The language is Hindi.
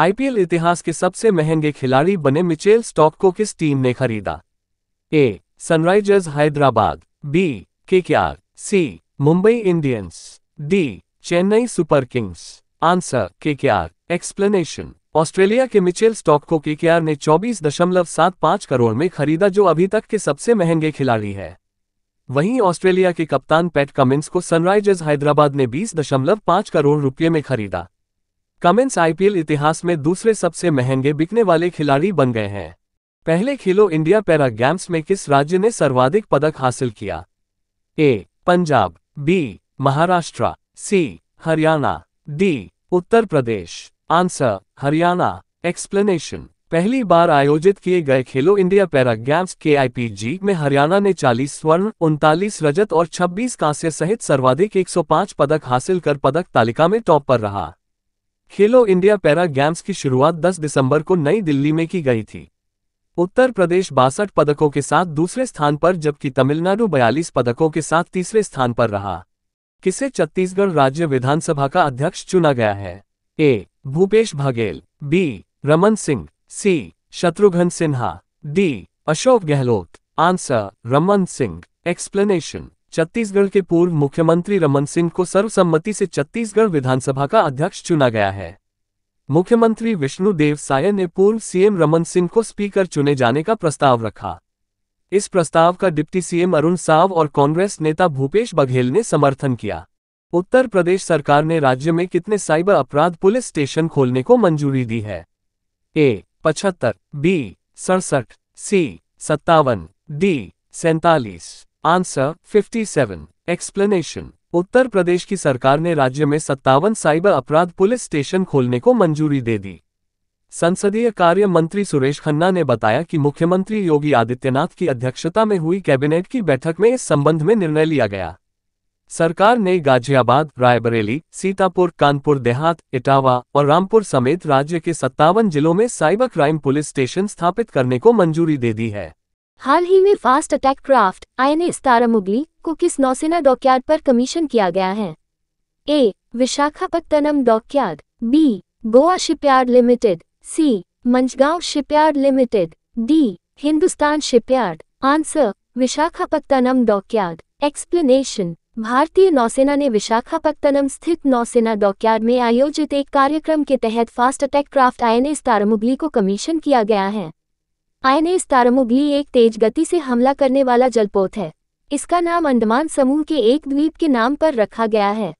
आईपीएल इतिहास के सबसे महंगे खिलाड़ी बने मिचेल स्टॉक को किस टीम ने खरीदा ए सनराइजर्स हैदराबाद बी के C Mumbai Indians D Chennai super kings answer के एक्सप्लेनेशन ऑस्ट्रेलिया के मिचेल स्टॉक को के ने 24.75 करोड़ में खरीदा जो अभी तक के सबसे महंगे खिलाड़ी है वहीं ऑस्ट्रेलिया के कप्तान पैट कमिंस को सनराइजर्स हैदराबाद ने 20.5 करोड़ रुपये में खरीदा कमिंस आईपीएल इतिहास में दूसरे सबसे महंगे बिकने वाले खिलाड़ी बन गए हैं पहले खेलो इंडिया पैरा गेम्स में किस राज्य ने सर्वाधिक पदक हासिल किया A Punjab B Maharashtra C Haryana D Uttar Pradesh answer Haryana explanation पहली बार आयोजित किए गए खेलो इंडिया पैरा गेम्स के में हरियाणा ने 40 स्वर्ण उनतालीस रजत और 26 कांस्य सहित सर्वाधिक 105 पदक हासिल कर पदक तालिका में टॉप पर रहा खेलो इंडिया पैरा गेम्स की शुरुआत 10 दिसंबर को नई दिल्ली में की गई थी उत्तर प्रदेश बासठ पदकों के साथ दूसरे स्थान पर जबकि तमिलनाडु बयालीस पदकों के साथ तीसरे स्थान पर रहा किसे छत्तीसगढ़ राज्य विधानसभा का अध्यक्ष चुना गया है A Bhupesh Baghel B Raman Singh C Shatrughan Sinha D Ashok Gehlot answer Raman Singh explanation Chhattisgarh के पूर्व मुख्यमंत्री रमन सिंह को सर्वसम्मति से छत्तीसगढ़ विधानसभा का अध्यक्ष चुना गया है मुख्यमंत्री विष्णु देव साय ने पूर्व सीएम रमन सिंह को स्पीकर चुने जाने का प्रस्ताव रखा इस प्रस्ताव का डिप्टी सीएम अरुण साव और कांग्रेस नेता भूपेश बघेल ने समर्थन किया उत्तर प्रदेश सरकार ने राज्य में कितने साइबर अपराध पुलिस स्टेशन खोलने को मंजूरी दी है ए पचहत्तर बी सड़सठ सी सत्तावन डी सैतालीस आंसर 57। एक्सप्लेनेशन उत्तर प्रदेश की सरकार ने राज्य में सत्तावन साइबर अपराध पुलिस स्टेशन खोलने को मंजूरी दे दी संसदीय कार्य मंत्री सुरेश खन्ना ने बताया कि मुख्यमंत्री योगी आदित्यनाथ की अध्यक्षता में हुई कैबिनेट की बैठक में इस संबंध में निर्णय लिया गया सरकार ने गाजियाबाद रायबरेली सीतापुर कानपुर देहात इटावा और रामपुर समेत राज्य के सत्तावन जिलों में साइबर क्राइम पुलिस स्टेशन स्थापित करने को मंजूरी दे दी है हाल ही में fast attack craft INS Tarmugli को किस नौसेना डॉकयार्ड पर कमीशन किया गया है A Visakhapatnam dockyard B Goa shipyard limited C Mazagaon shipyard limited D Hindustan shipyard answer Visakhapatnam dockyard explanation भारतीय नौसेना ने विशाखापत्तनम स्थित नौसेना डॉकयार्ड में आयोजित एक कार्यक्रम के तहत fast attack craft INS Tarmugli को कमीशन किया गया है आयन एस तारमुगली एक तेज गति से हमला करने वाला जलपोत है इसका नाम अंडमान समूह के एक द्वीप के नाम पर रखा गया है